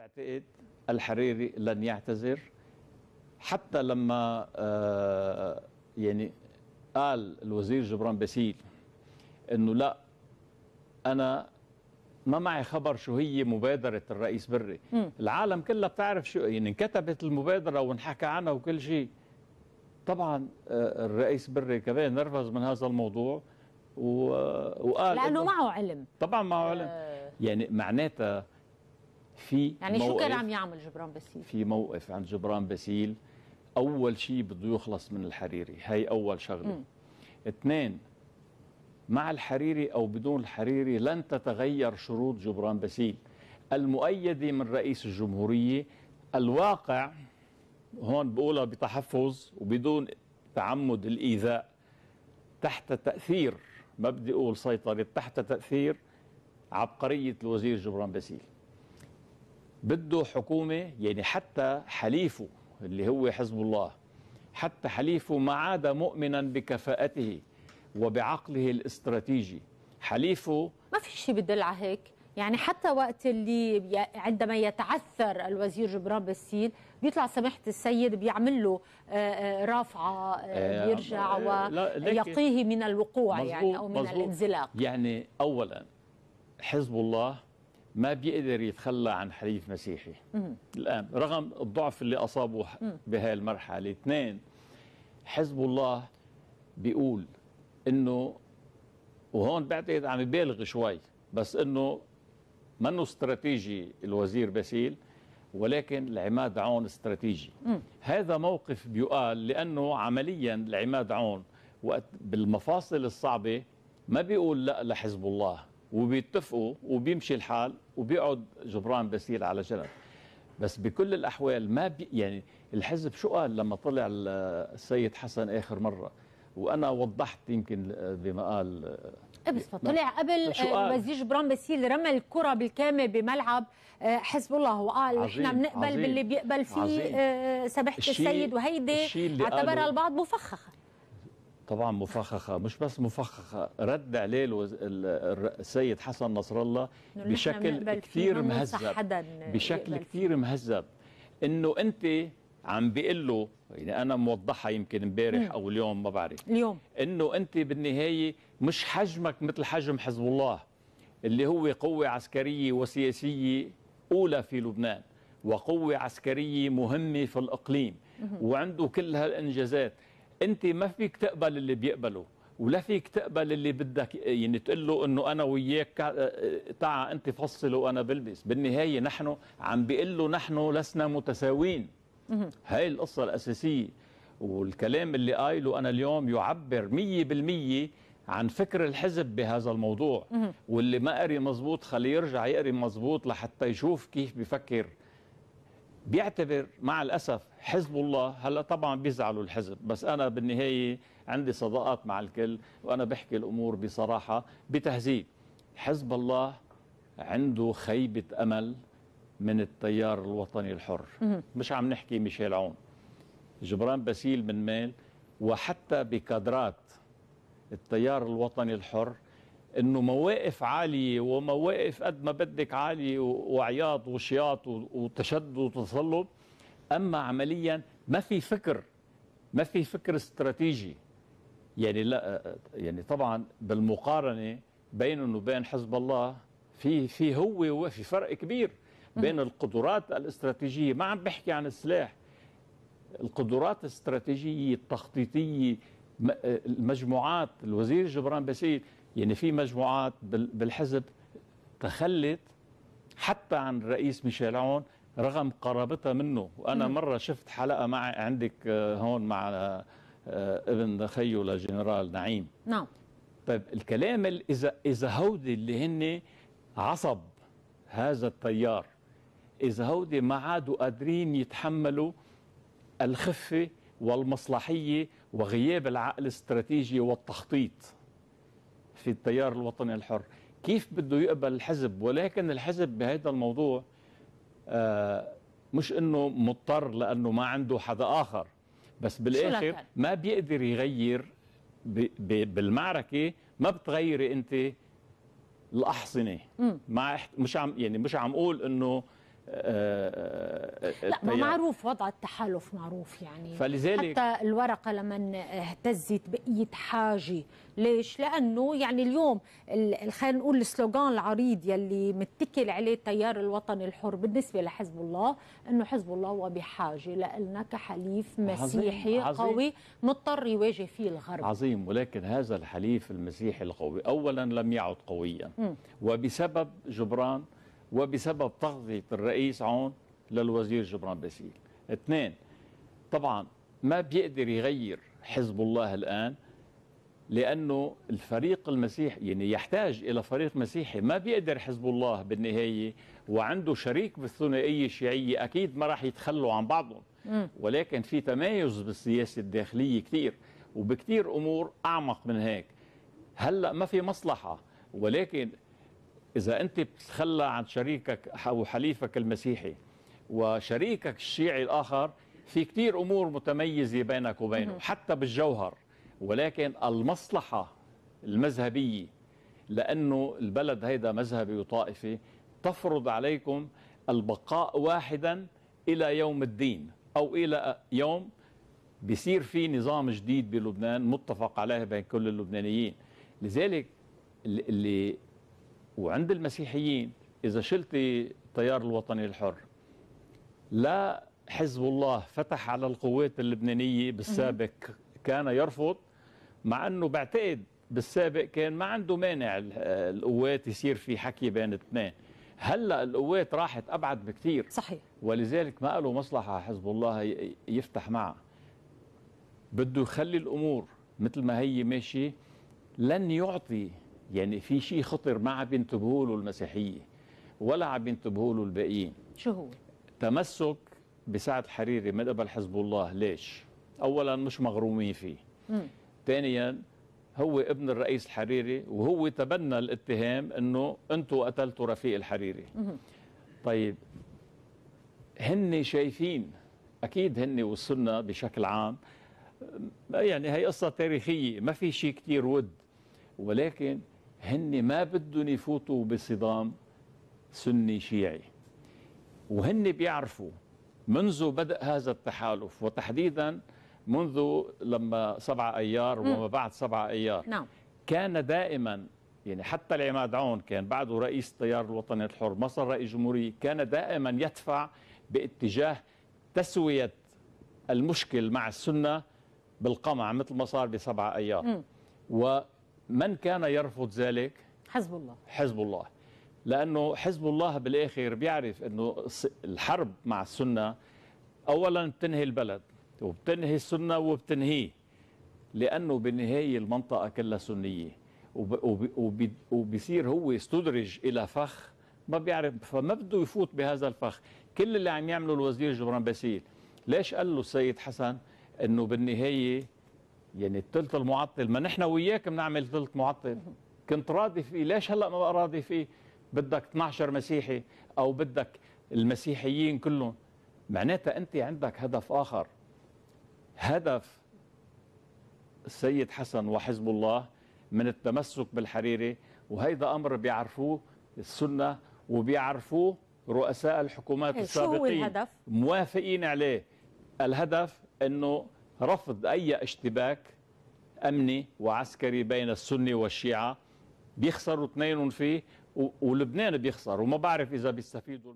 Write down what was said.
بعتقد الحريري لن يعتذر حتى لما آه، يعني قال الوزير جبران باسيل انه لا انا ما معي خبر شو هي مبادره الرئيس بري م. العالم كلها بتعرف شو يعني انكتبت المبادره وانحكى عنها وكل شيء طبعا آه، الرئيس بري كمان نرفز من هذا الموضوع آه، وقال لانه معه علم طبعا معه علم يعني معناتها في يعني شو كان عم يعمل جبران باسيل؟ في موقف عند جبران باسيل اول شيء بده يخلص من الحريري هي اول شغله اثنين مع الحريري او بدون الحريري لن تتغير شروط جبران باسيل المؤيده من رئيس الجمهوريه الواقع هون بقولها بتحفظ وبدون تعمد الايذاء تحت تاثير ما بدي اقول سيطره تحت تاثير عبقريه الوزير جبران باسيل بده حكومة يعني حتى حليفه اللي هو حزب الله حتى حليفه ما عاد مؤمنا بكفاءته وبعقله الاستراتيجي حليفه ما في شيء بدل على هيك يعني حتى وقت اللي عندما يتعثر الوزير جبران باسيل بيطلع سماحه السيد بيعمل له آه، آه، رافعه آه، بيرجع ويقيه من الوقوع يعني او من الانزلاق يعني اولا حزب الله ما بيقدر يتخلى عن حليف مسيحي الآن رغم الضعف اللي أصابه بهاي المرحلة اثنين حزب الله بيقول انه وهون بعتقد عم يبالغ شوي بس انه منه استراتيجي الوزير باسيل ولكن العماد عون استراتيجي هذا موقف بيقال لانه عمليا العماد عون وقت بالمفاصل الصعبه ما بيقول لا لحزب الله وبيتفقوا وبيمشي الحال وبيقعد جبران باسيل على جنب بس بكل الاحوال ما بي يعني الحزب شو قال لما طلع السيد حسن اخر مره وانا وضحت يمكن آه، بما قال آه، إيه، بس طلع قبل آه، وزير جبران باسيل رمى الكره بالكامل بملعب حزب الله وقال احنا بنقبل باللي بيقبل فيه سماحه السيد وهيدي اعتبرها البعض مفخخه طبعا مفخخه مش بس مفخخه رد عليه الوز... السيد حسن نصر الله بشكل كثير مهذب بشكل كثير مهذب انه انت عم بيقول له يعني انا موضحها يمكن امبارح او اليوم ما بعرف اليوم انه انت بالنهايه مش حجمك مثل حجم حزب الله اللي هو قوه عسكريه وسياسيه اولى في لبنان وقوه عسكريه مهمه في الاقليم وعنده كل هالانجازات انت ما فيك تقبل اللي بيقبله ولا فيك تقبل اللي بدك يعني تقول له انه انا وياك آه، تعا انت فصل وانا بلبس بالنهايه نحن عم بيقول له نحن لسنا متساويين هاي القصه الاساسيه والكلام اللي قايله انا اليوم يعبر 100% عن فكر الحزب بهذا الموضوع واللي ما قري مزبوط خليه يرجع يقري مزبوط لحتى يشوف كيف بفكر بيعتبر مع الأسف حزب الله هلا طبعا بيزعلوا الحزب بس أنا بالنهاية عندي صداقات مع الكل وأنا بحكي الأمور بصراحة بتهذيب حزب الله عنده خيبة أمل من التيار الوطني الحر مش عم نحكي ميشيل عون جبران باسيل من ميل وحتى بكادرات التيار الوطني الحر انه مواقف عاليه ومواقف قد ما بدك عاليه وعياط وشياط وتشدد وتصلب اما عمليا ما في فكر ما في فكر استراتيجي يعني لا يعني طبعا بالمقارنه بين وبين حزب الله في في هو وفي فرق كبير بين القدرات الاستراتيجيه ما عم بحكي عن السلاح القدرات الاستراتيجيه التخطيطيه المجموعات الوزير جبران باسيل يعني في مجموعات بالحزب تخلت حتى عن الرئيس ميشيل عون رغم قرابتها منه وانا مم. مره شفت حلقه مع عندك آه، هون مع آه، ابن خيو لجنرال نعيم نعم طيب الكلام اذا اذا هودي اللي هن عصب هذا التيار اذا هودي ما عادوا قادرين يتحملوا الخفه والمصلحيه وغياب العقل الاستراتيجي والتخطيط في التيار الوطني الحر كيف بده يقبل الحزب ولكن الحزب بهذا الموضوع آه، مش انه مضطر لانه ما عنده حدا اخر بس بالاخر ما بيقدر يغير بالمعركه ما بتغيري انت الاحصنه ما مش عم يعني مش عم اقول انه آه، آه، آه، لا ما معروف وضع التحالف معروف يعني فلذلك حتى الورقة لما اهتزت بقيت حاجة ليش؟ لأنه يعني اليوم خلينا نقول السلوغان العريض يلي متكل عليه التيار الوطني الحر بالنسبة لحزب الله أنه حزب الله هو بحاجة لنا كحليف مسيحي عظيم. عظيم. قوي مضطر يواجه فيه الغرب عظيم ولكن هذا الحليف المسيحي القوي أولا لم يعد قويا م. وبسبب جبران وبسبب تغطية الرئيس عون للوزير جبران باسيل اثنين طبعا ما بيقدر يغير حزب الله الآن لأنه الفريق المسيحي يعني يحتاج إلى فريق مسيحي ما بيقدر حزب الله بالنهاية وعنده شريك بالثنائية الشيعية أكيد ما راح يتخلوا عن بعضهم ولكن في تمايز بالسياسة الداخلية كثير وبكثير أمور أعمق من هيك هلأ ما في مصلحة ولكن إذا أنت بتتخلى عن شريكك أو حليفك المسيحي وشريكك الشيعي الآخر في كثير أمور متميزة بينك وبينه حتى بالجوهر ولكن المصلحة المذهبية لأنه البلد هيدا مذهبي وطائفي تفرض عليكم البقاء واحدا إلى يوم الدين أو إلى يوم بيصير في نظام جديد بلبنان متفق عليه بين كل اللبنانيين لذلك اللي وعند المسيحيين إذا شلت التيار الوطني الحر لا حزب الله فتح على القوات اللبنانية بالسابق كان يرفض مع أنه بعتقد بالسابق كان ما عنده مانع القوات يصير في حكي بين اثنين هلا القوات راحت ابعد بكثير صحيح ولذلك ما قالوا مصلحه حزب الله يفتح معه بده يخلي الامور مثل ما هي ماشيه لن يعطي يعني في شيء خطر ما عم ينتبهوا له المسيحيه ولا عم ينتبهوا له الباقيين شو هو؟ تمسك بسعد الحريري من قبل حزب الله ليش؟ اولا مش مغرومين فيه ثانيا هو ابن الرئيس الحريري وهو تبنى الاتهام انه انتم قتلتوا رفيق الحريري طيب هن شايفين اكيد هن وصلنا بشكل عام يعني هي قصه تاريخيه ما في شيء كثير ود ولكن هن ما بدهم يفوتوا بصدام سني شيعي وهن بيعرفوا منذ بدء هذا التحالف وتحديدا منذ لما 7 ايار وما بعد 7 ايار نعم. كان دائما يعني حتى العماد عون كان بعده رئيس التيار الوطني الحر ما صار رئيس جمهورية كان دائما يدفع باتجاه تسوية المشكل مع السنة بالقمع مثل ما صار بسبعة أيار م. من كان يرفض ذلك حزب الله حزب الله لأنه حزب الله بالآخر بيعرف أنه الحرب مع السنة أولا بتنهي البلد وبتنهي السنة وبتنهيه لأنه بالنهاية المنطقة كلها سنية وبيصير هو استدرج إلى فخ ما بيعرف فما بده يفوت بهذا الفخ كل اللي عم يعمله الوزير جبران باسيل ليش قال له السيد حسن أنه بالنهاية يعني الثلث المعطل ما نحن وياك بنعمل ثلث معطل كنت راضي فيه ليش هلا ما بقى راضي فيه بدك 12 مسيحي او بدك المسيحيين كلهم معناتها انت عندك هدف اخر هدف السيد حسن وحزب الله من التمسك بالحريري وهيدا امر بيعرفوه السنه وبيعرفوه رؤساء الحكومات السابقين شو الهدف؟ موافقين عليه الهدف انه رفض أي اشتباك أمني وعسكري بين السنة والشيعة بيخسروا اثنين فيه ولبنان بيخسر وما بعرف إذا بيستفيدوا